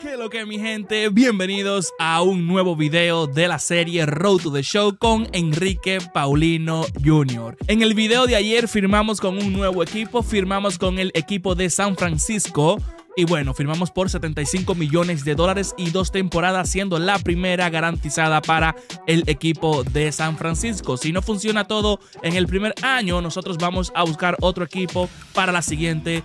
Qué lo que mi gente, bienvenidos a un nuevo video de la serie Road to the Show con Enrique Paulino Jr. En el video de ayer firmamos con un nuevo equipo, firmamos con el equipo de San Francisco. Y bueno, firmamos por 75 millones de dólares y dos temporadas, siendo la primera garantizada para el equipo de San Francisco. Si no funciona todo en el primer año, nosotros vamos a buscar otro equipo para la siguiente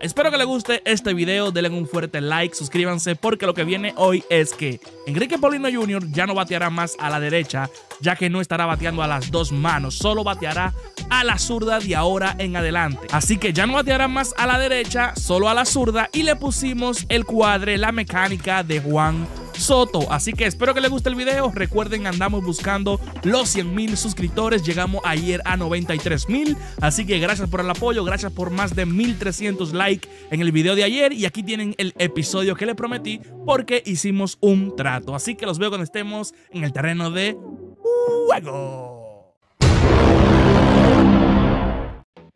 Espero que les guste este video, denle un fuerte like, suscríbanse porque lo que viene hoy es que Enrique Paulino Jr. ya no bateará más a la derecha, ya que no estará bateando a las dos manos, solo bateará a la zurda de ahora en adelante. Así que ya no bateará más a la derecha, solo a la zurda y le pusimos el cuadre, la mecánica de Juan Soto. Así que espero que les guste el video. Recuerden, andamos buscando los 100 mil suscriptores. Llegamos ayer a 93 mil. Así que gracias por el apoyo. Gracias por más de 1300 likes en el video de ayer. Y aquí tienen el episodio que les prometí porque hicimos un trato. Así que los veo cuando estemos en el terreno de juego.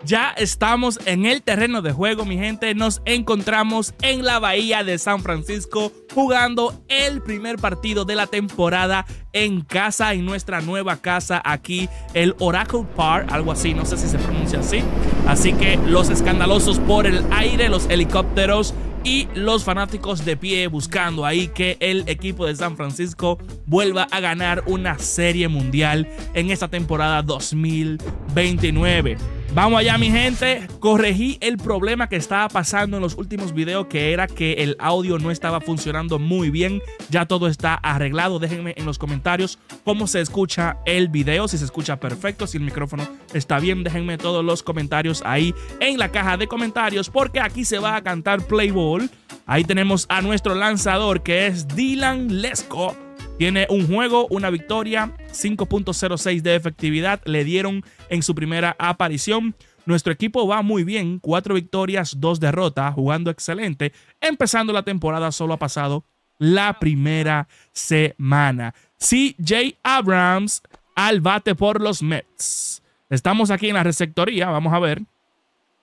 Ya estamos en el terreno de juego, mi gente. Nos encontramos en la bahía de San Francisco jugando el primer partido de la temporada en casa, en nuestra nueva casa aquí, el Oracle Park, algo así, no sé si se pronuncia así. Así que los escandalosos por el aire, los helicópteros y los fanáticos de pie buscando ahí que el equipo de San Francisco vuelva a ganar una serie mundial en esta temporada 2029. Vamos allá, mi gente. Corregí el problema que estaba pasando en los últimos videos, que era que el audio no estaba funcionando muy bien. Ya todo está arreglado. Déjenme en los comentarios cómo se escucha el video, si se escucha perfecto, si el micrófono está bien. Déjenme todos los comentarios ahí en la caja de comentarios, porque aquí se va a cantar Playball. Ahí tenemos a nuestro lanzador, que es Dylan Lesco tiene un juego, una victoria, 5.06 de efectividad le dieron en su primera aparición. Nuestro equipo va muy bien, cuatro victorias, dos derrotas, jugando excelente. Empezando la temporada solo ha pasado la primera semana. CJ Abrams al bate por los Mets. Estamos aquí en la receptoría, vamos a ver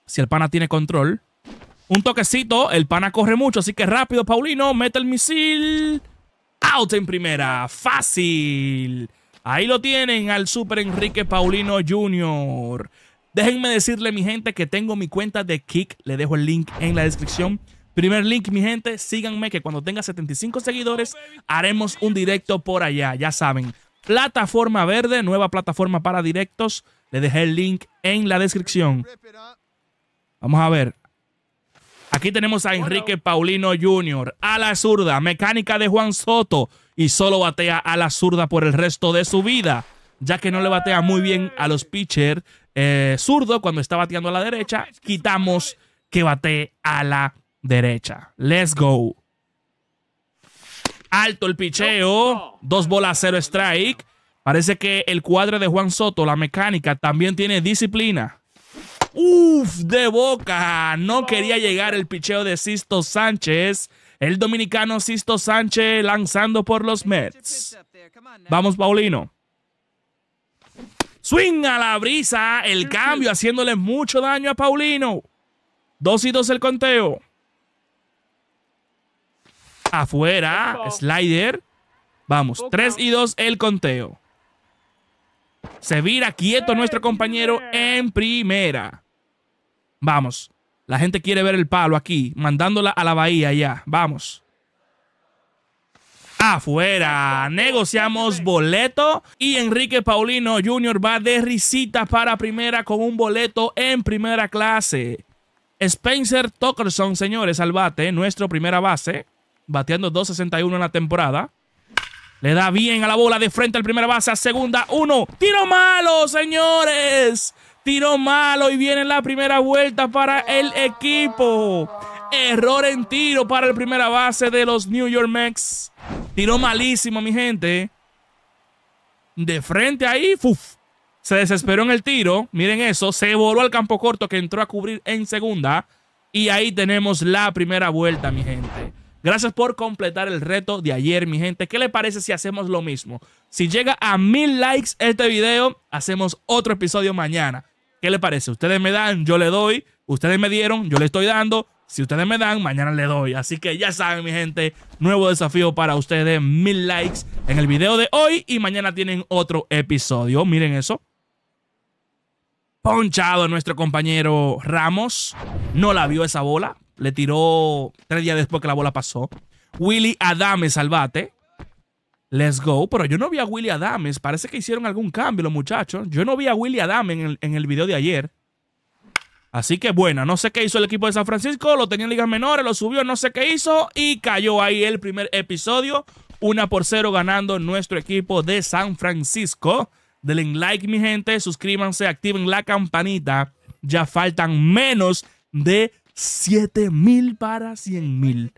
si el pana tiene control. Un toquecito, el pana corre mucho, así que rápido, Paulino, mete el misil out en primera. Fácil. Ahí lo tienen al Super Enrique Paulino Jr. Déjenme decirle, mi gente, que tengo mi cuenta de Kick. Le dejo el link en la descripción. Primer link, mi gente, síganme que cuando tenga 75 seguidores haremos un directo por allá, ya saben. Plataforma verde, nueva plataforma para directos. Le dejé el link en la descripción. Vamos a ver, Aquí tenemos a oh, Enrique Paulino Jr., a la zurda, mecánica de Juan Soto, y solo batea a la zurda por el resto de su vida, ya que no le batea muy bien a los pitchers eh, zurdo cuando está bateando a la derecha. Quitamos que batee a la derecha. Let's go. Alto el picheo, dos bolas, cero strike. Parece que el cuadro de Juan Soto, la mecánica, también tiene disciplina. Uf, de boca. No quería llegar el picheo de Sisto Sánchez. El dominicano Sisto Sánchez lanzando por los Mets. Vamos, Paulino. Swing a la brisa. El cambio haciéndole mucho daño a Paulino. Dos y dos el conteo. Afuera. Slider. Vamos. Tres y dos el conteo. Se vira quieto nuestro compañero en primera. Vamos. La gente quiere ver el palo aquí, mandándola a la bahía ya. Vamos. Afuera. Negociamos boleto y Enrique Paulino Jr. va de risita para primera con un boleto en primera clase. Spencer Tuckerson, señores, al bate, nuestro primera base, bateando 2.61 en la temporada. Le da bien a la bola de frente al primera base, a segunda, uno. Tiro malo, señores. Tiro malo y viene la primera vuelta para el equipo. Error en tiro para el primera base de los New York Mets. Tiro malísimo, mi gente. De frente ahí, uf. Se desesperó en el tiro. Miren eso. Se voló al campo corto que entró a cubrir en segunda. Y ahí tenemos la primera vuelta, mi gente. Gracias por completar el reto de ayer, mi gente. ¿Qué le parece si hacemos lo mismo? Si llega a mil likes este video, hacemos otro episodio mañana. ¿Qué le parece? Ustedes me dan, yo le doy. Ustedes me dieron, yo le estoy dando. Si ustedes me dan, mañana le doy. Así que ya saben, mi gente, nuevo desafío para ustedes. Mil likes en el video de hoy y mañana tienen otro episodio. Miren eso. Ponchado nuestro compañero Ramos. No la vio esa bola, le tiró tres días después que la bola pasó. Willy Adames bate. Let's go. Pero yo no vi a Willy Adames. Parece que hicieron algún cambio los muchachos. Yo no vi a Willy Adames en el, en el video de ayer. Así que bueno. no sé qué hizo el equipo de San Francisco, lo tenía en ligas menores, lo subió, no sé qué hizo y cayó ahí el primer episodio. Una por cero ganando nuestro equipo de San Francisco. Denle like, mi gente, suscríbanse, activen la campanita. Ya faltan menos de 7 mil para 100.000. mil.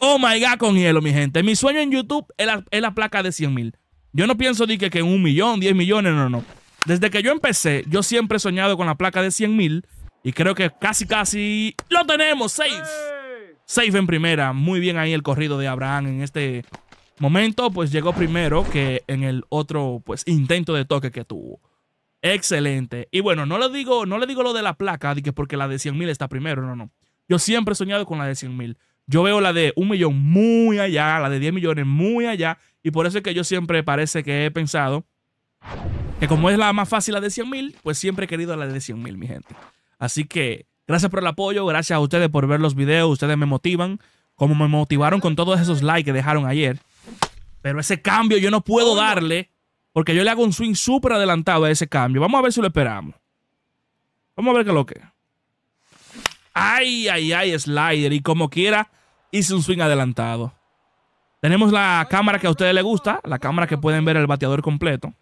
Oh my God, con hielo, mi gente. Mi sueño en YouTube es la, placa de 100.000. mil. Yo no pienso ni que, que en un millón, 10 millones, no, no. Desde que yo empecé, yo siempre he soñado con la placa de 100.000. mil. Y creo que casi, casi lo tenemos. Safe. Safe en primera. Muy bien ahí el corrido de Abraham en este momento. Pues llegó primero que en el otro pues, intento de toque que tuvo. Excelente. Y bueno, no le digo, no le digo lo de la placa, porque la de 100 mil está primero, no, no. Yo siempre he soñado con la de 100 mil. Yo veo la de un millón muy allá, la de 10 millones muy allá, y por eso es que yo siempre parece que he pensado que como es la más fácil la de 100 mil, pues siempre he querido la de 100 mil, mi gente. Así que gracias por el apoyo, gracias a ustedes por ver los videos, ustedes me motivan, como me motivaron con todos esos likes que dejaron ayer. Pero ese cambio yo no puedo darle porque yo le hago un swing súper adelantado a ese cambio. Vamos a ver si lo esperamos. Vamos a ver qué es lo que. Ay, ay, ay, slider. Y como quiera, hice un swing adelantado. Tenemos la cámara que a ustedes les gusta. La cámara que pueden ver el bateador completo.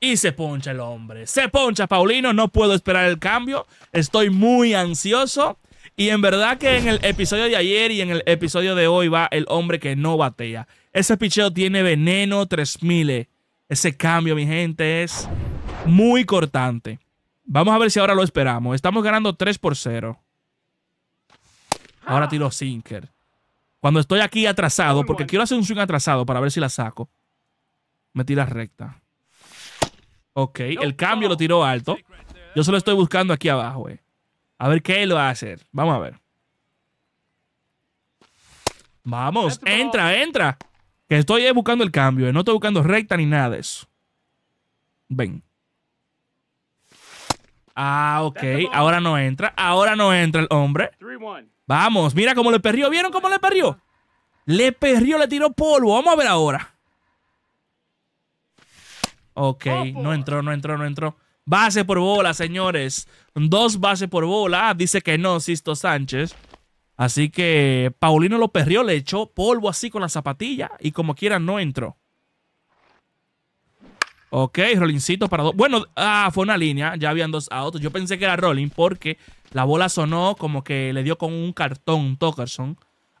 Y se poncha el hombre. Se poncha, Paulino. No puedo esperar el cambio. Estoy muy ansioso. Y en verdad que en el episodio de ayer y en el episodio de hoy va el hombre que no batea. Ese picheo tiene veneno 3000. Ese cambio, mi gente, es muy cortante. Vamos a ver si ahora lo esperamos. Estamos ganando 3 por 0. Ahora tiro sinker. Cuando estoy aquí atrasado, porque quiero hacer un swing atrasado para ver si la saco. Me tira recta. Ok, el cambio lo tiró alto. Yo solo estoy buscando aquí abajo, eh. A ver qué lo va a hacer. Vamos a ver. Vamos, entra, entra. Que estoy buscando el cambio. Eh. No estoy buscando recta ni nada de eso. Ven. Ah, ok. Ahora no entra. Ahora no entra el hombre. Vamos, mira cómo le perrió. ¿Vieron cómo le perrió? Le perrió, le tiró polvo. Vamos a ver ahora. Ok, no pues. entró, no entró, no entró. Base por bola, señores. Dos bases por bola. Ah, dice que no, Sisto Sánchez. Así que Paulino lo perrió, le echó polvo así con la zapatilla y como quiera no entró. Ok, rolincito para dos. Bueno, ah, fue una línea, ya habían dos autos. Yo pensé que era Rolling porque la bola sonó como que le dio con un cartón tokerson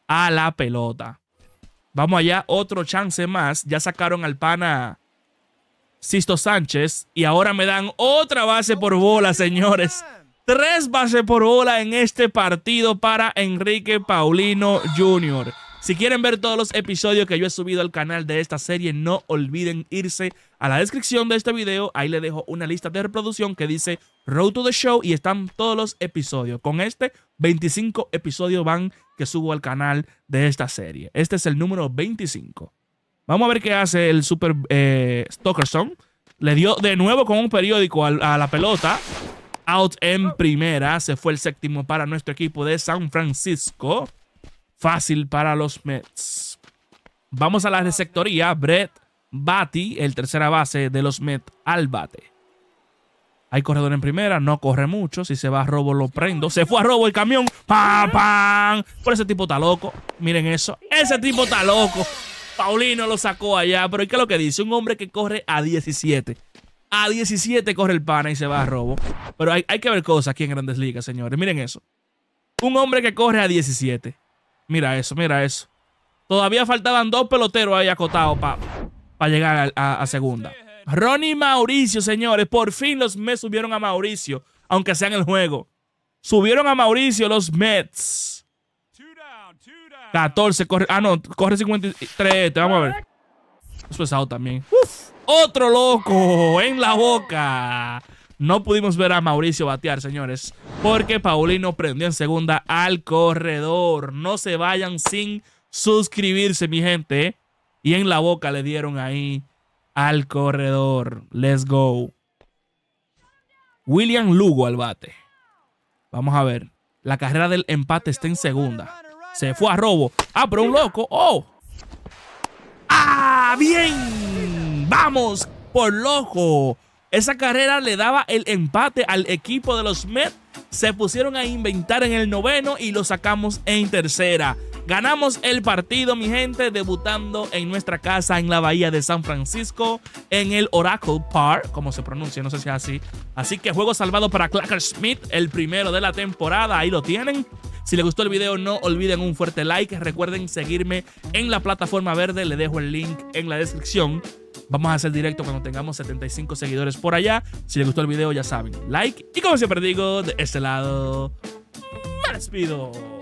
a la pelota. Vamos allá, otro chance más. Ya sacaron al pana Sisto Sánchez. Y ahora me dan otra base por bola, señores. Tres bases por bola en este partido para Enrique Paulino Jr. Si quieren ver todos los episodios que yo he subido al canal de esta serie, no olviden irse a la descripción de este video. Ahí le dejo una lista de reproducción que dice Road to the Show y están todos los episodios. Con este, 25 episodios van que subo al canal de esta serie. Este es el número 25. Vamos a ver qué hace el Super eh, Stokerson. Le dio de nuevo con un periódico a, la pelota. Out en primera. Se fue el séptimo para nuestro equipo de San Francisco. Fácil para los Mets. Vamos a la receptoría. Brett Batty, el tercera base de los Mets al bate. Hay corredor en primera, no corre mucho. Si se va a robo, lo prendo. Se fue a robo el camión. ¡Pam, pam! Por ese tipo está loco. Miren eso. Ese tipo está loco. Paulino lo sacó allá, pero ¿qué es lo que dice? Un hombre que corre a 17. A 17 corre el pana y se va a robo. Pero hay, que ver cosas aquí en Grandes Ligas, señores. Miren eso. Un hombre que corre a 17. Mira eso, mira eso. Todavía faltaban dos peloteros ahí acotados para llegar a, segunda. Ronnie Mauricio, señores. Por fin los Mets subieron a Mauricio, aunque sea en el juego. Subieron a Mauricio los Mets. 14, corre. Ah, no, corre 53. Te vamos a ver. es pesado también. otro loco en la boca. No pudimos ver a Mauricio batear, señores, porque Paulino prendió en segunda al corredor. No se vayan sin suscribirse, mi gente. Y en la boca le dieron ahí al corredor. Let's go. William Lugo al bate. Vamos a ver. La carrera del empate está en segunda. Se fue a robo. Ah, pero un loco. ¡Oh! ¡Ah! ¡Bien! ¡Vamos! Por loco. Esa carrera le daba el empate al equipo de los Mets. Se pusieron a inventar en el noveno y lo sacamos en tercera. Ganamos el partido, mi gente, debutando en nuestra casa en la Bahía de San Francisco, en el Oracle Park, como se pronuncia, no sé si es así. Así que juego salvado para Clacker Smith, el primero de la temporada, ahí lo tienen. Si les gustó el video, no olviden un fuerte like. Recuerden seguirme en la plataforma verde. Le dejo el link en la descripción. Vamos a hacer directo cuando tengamos 75 seguidores por allá. Si les gustó el video, ya saben, like. Y como siempre digo, de este lado, me despido.